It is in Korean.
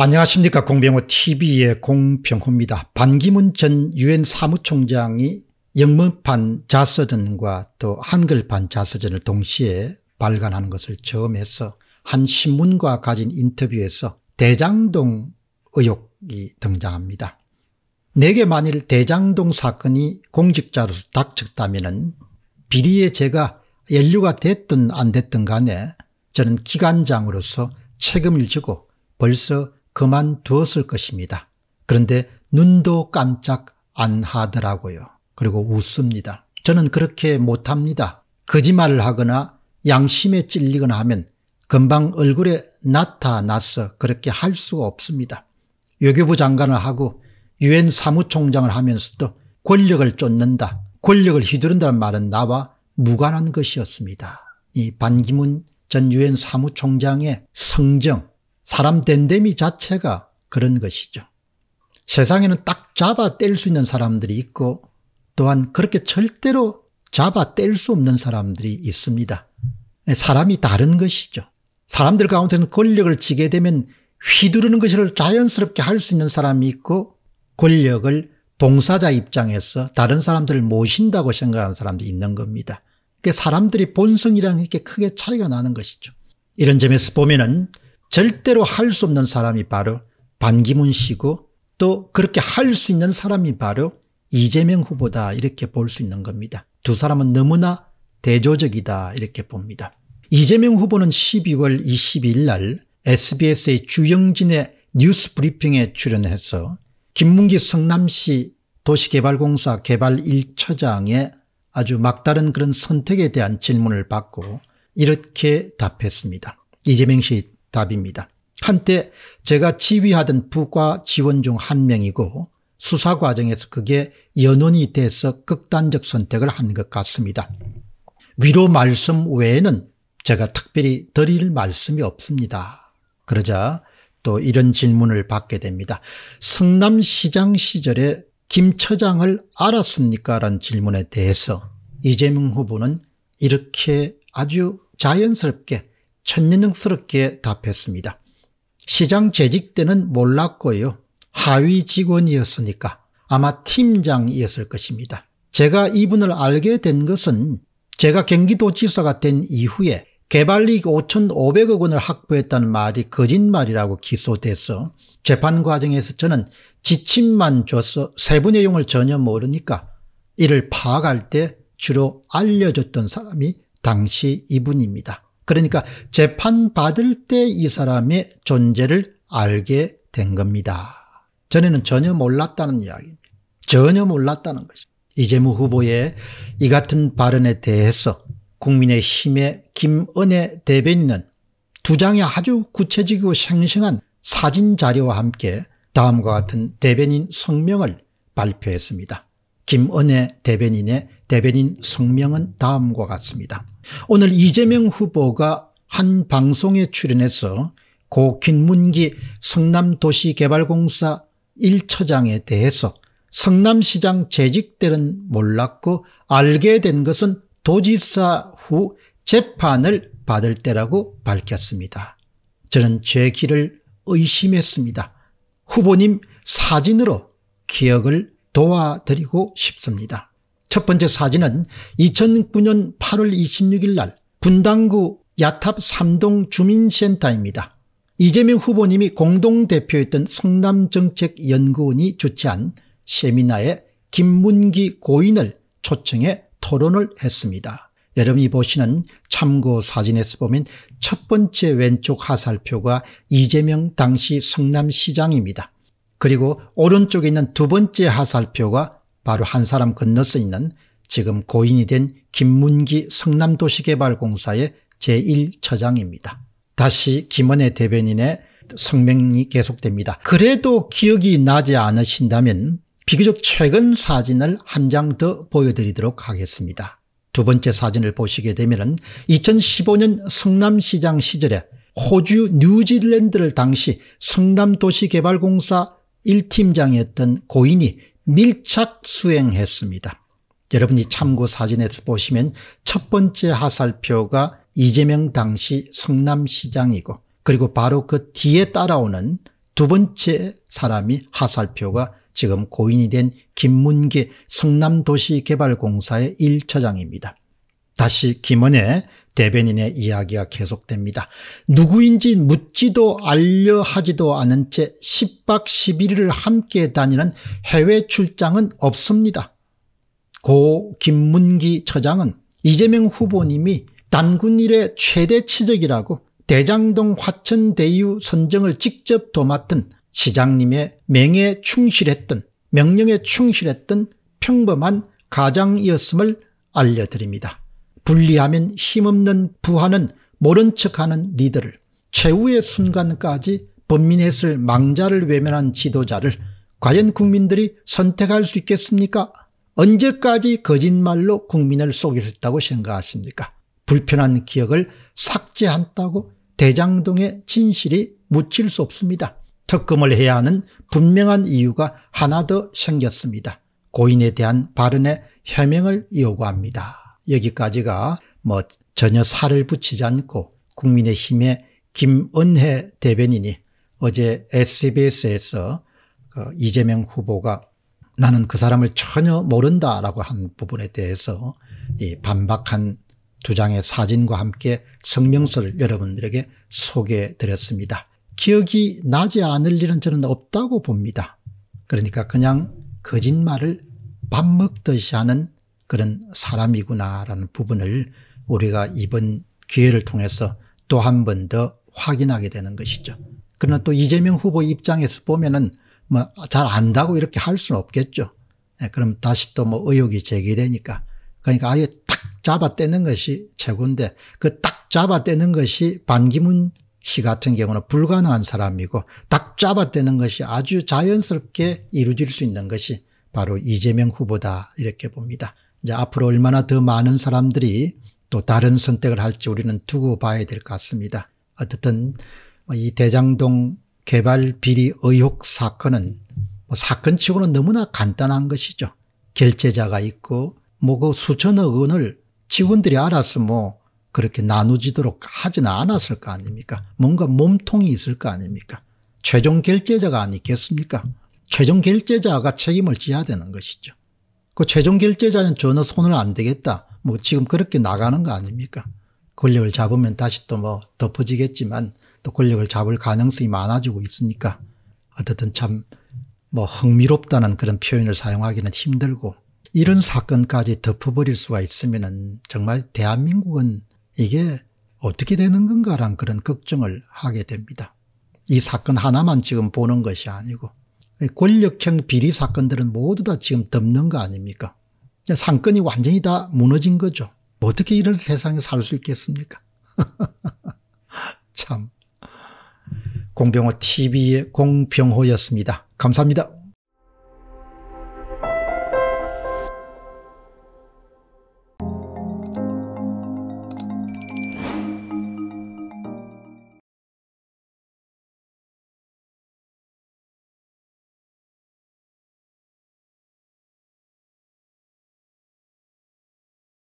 안녕하십니까 공병호TV의 공병호입니다. 반기문 전 유엔 사무총장이 영문판 자서전과 또 한글판 자서전을 동시에 발간하는 것을 처음 해서 한 신문과 가진 인터뷰에서 대장동 의혹이 등장합니다. 내게 만일 대장동 사건이 공직자로서 닥쳤다면 비리의 제가 연루가 됐든 안 됐든 간에 저는 기관장으로서 책임을 지고 벌써 그만두었을 것입니다. 그런데 눈도 깜짝 안 하더라고요. 그리고 웃습니다. 저는 그렇게 못합니다. 거짓말을 하거나 양심에 찔리거나 하면 금방 얼굴에 나타나서 그렇게 할 수가 없습니다. 외교부 장관을 하고 유엔 사무총장을 하면서도 권력을 쫓는다, 권력을 휘두른다는 말은 나와 무관한 것이었습니다. 이 반기문 전 유엔 사무총장의 성정, 사람 댄데미 자체가 그런 것이죠. 세상에는 딱 잡아 뗄 수 있는 사람들이 있고 또한 그렇게 절대로 잡아 뗄 수 없는 사람들이 있습니다. 사람이 다른 것이죠. 사람들 가운데는 권력을 지게 되면 휘두르는 것을 자연스럽게 할 수 있는 사람이 있고 권력을 봉사자 입장에서 다른 사람들을 모신다고 생각하는 사람들이 있는 겁니다. 그 사람들이 본성이랑 이렇게 크게 차이가 나는 것이죠. 이런 점에서 보면은 절대로 할 수 없는 사람이 바로 반기문 씨고 또 그렇게 할 수 있는 사람이 바로 이재명 후보다 이렇게 볼 수 있는 겁니다. 두 사람은 너무나 대조적이다 이렇게 봅니다. 이재명 후보는 12월 22일 날 SBS의 주영진의 뉴스 브리핑에 출연해서 김문기 성남시 도시개발공사 개발 1처장의 아주 막다른 그런 선택에 대한 질문을 받고 이렇게 답했습니다. 이재명 씨 답입니다. 한때 제가 지휘하던 부과 지원 중 한 명이고 수사 과정에서 그게 연원이 돼서 극단적 선택을 한 것 같습니다. 위로 말씀 외에는 제가 특별히 드릴 말씀이 없습니다. 그러자 또 이런 질문을 받게 됩니다. 성남시장 시절에 김 처장을 알았습니까? 라는 질문에 대해서 이재명 후보는 이렇게 아주 자연스럽게 천연능스럽게 답했습니다. 시장 재직 때는 몰랐고요. 하위 직원이었으니까 아마 팀장이었을 것입니다. 제가 이분을 알게 된 것은 제가 경기도지사가 된 이후에 개발이익 5,500억 원을 확보했다는 말이 거짓말이라고 기소돼서 재판 과정에서 저는 지침만 줘서 세부 내용을 전혀 모르니까 이를 파악할 때 주로 알려줬던 사람이 당시 이분입니다. 그러니까 재판받을 때 이 사람의 존재를 알게 된 겁니다. 전에는 전혀 몰랐다는 이야기입니다. 전혀 몰랐다는 것이 이재무 후보의 이 같은 발언에 대해서 국민의힘의 김은혜 대변인은 두 장의 아주 구체적이고 생생한 사진 자료와 함께 다음과 같은 대변인 성명을 발표했습니다. 김은혜 대변인의 대변인 성명은 다음과 같습니다. 오늘 이재명 후보가 한 방송에 출연해서 고킨문기 성남도시개발공사 1처장에 대해서 성남시장 재직 때는 몰랐고 알게 된 것은 도지사 후 재판을 받을 때라고 밝혔습니다. 저는 제 길을 의심했습니다. 후보님 사진으로 기억을 도와드리고 싶습니다. 첫 번째 사진은 2009년 8월 26일 날 분당구 야탑 3동 주민센터입니다. 이재명 후보님이 공동대표였던 성남정책연구원이 주최한 세미나에 김문기 고인을 초청해 토론을 했습니다. 여러분이 보시는 참고 사진에서 보면 첫 번째 왼쪽 하살표가 이재명 당시 성남시장입니다. 그리고 오른쪽에 있는 두 번째 하살표가 바로 한 사람 건너서 있는 지금 고인이 된 김문기 성남도시개발공사의 제1처장입니다. 다시 김원혜 대변인의 성명이 계속됩니다. 그래도 기억이 나지 않으신다면 비교적 최근 사진을 한 장 더 보여드리도록 하겠습니다. 두 번째 사진을 보시게 되면 2015년 성남시장 시절에 호주 뉴질랜드를 당시 성남도시개발공사 1팀장이었던 고인이 밀착 수행했습니다. 여러분이 참고 사진에서 보시면 첫 번째 하살표가 이재명 당시 성남시장이고 그리고 바로 그 뒤에 따라오는 두 번째 사람이 하살표가 지금 고인이 된 김문기 성남도시개발공사의 1차장입니다. 다시 김원의 대변인의 이야기가 계속됩니다. 누구인지 묻지도 알려 하지도 않은 채 10박 11일을 함께 다니는 해외 출장은 없습니다. 고 김문기 처장은 이재명 후보님이 단군 일의 최대 치적이라고 대장동 화천대유 선정을 직접 도맡은 시장님의 명에 충실했던 명령에 충실했던 평범한 가장이었음을 알려드립니다. 불리하면 힘없는 부하는 모른 척하는 리더를 최후의 순간까지 범민했을 망자를 외면한 지도자를 과연 국민들이 선택할 수 있겠습니까? 언제까지 거짓말로 국민을 속이셨다고 생각하십니까? 불편한 기억을 삭제한다고 대장동의 진실이 묻힐 수 없습니다. 특검을 해야 하는 분명한 이유가 하나 더 생겼습니다. 고인에 대한 발언의 혐명을 요구합니다. 여기까지가 뭐 전혀 살을 붙이지 않고 국민의힘의 김은혜 대변인이 어제 SBS에서 그 이재명 후보가 나는 그 사람을 전혀 모른다라고 한 부분에 대해서 이 반박한 두 장의 사진과 함께 성명서를 여러분들에게 소개해 드렸습니다. 기억이 나지 않을 일은 저는 없다고 봅니다. 그러니까 그냥 거짓말을 밥 먹듯이 하는 그런 사람이구나라는 부분을 우리가 이번 기회를 통해서 또 한 번 더 확인하게 되는 것이죠. 그러나 또 이재명 후보 입장에서 보면은 뭐 잘 안다고 이렇게 할 수는 없겠죠. 네, 그럼 다시 또 뭐 의혹이 제기되니까. 그러니까 아예 탁 잡아 떼는 것이 최고인데 그 딱 잡아 떼는 것이 반기문 씨 같은 경우는 불가능한 사람이고 딱 잡아 떼는 것이 아주 자연스럽게 이루어질 수 있는 것이 바로 이재명 후보다 이렇게 봅니다. 이제 앞으로 얼마나 더 많은 사람들이 또 다른 선택을 할지 우리는 두고 봐야 될 것 같습니다. 어쨌든 뭐 이 대장동 개발 비리 의혹 사건은 뭐 사건치고는 너무나 간단한 것이죠. 결제자가 있고 뭐 그 수천억 원을 직원들이 알아서 뭐 그렇게 나누지도록 하지는 않았을 거 아닙니까? 뭔가 몸통이 있을 거 아닙니까? 최종 결제자가 아니겠습니까? 최종 결제자가 책임을 져야 되는 것이죠. 그 최종 결제자는 전혀 손을 안 대겠다. 뭐 지금 그렇게 나가는 거 아닙니까? 권력을 잡으면 다시 또 뭐 덮어지겠지만 또 권력을 잡을 가능성이 많아지고 있으니까 어쨌든 참 뭐 흥미롭다는 그런 표현을 사용하기는 힘들고 이런 사건까지 덮어버릴 수가 있으면은 정말 대한민국은 이게 어떻게 되는 건가란 그런 걱정을 하게 됩니다. 이 사건 하나만 지금 보는 것이 아니고 권력형 비리 사건들은 모두 다 지금 덮는 거 아닙니까? 상권이 완전히 다 무너진 거죠. 뭐 어떻게 이런 세상에 살 수 있겠습니까? 참. 공병호 TV의 공병호였습니다. 감사합니다.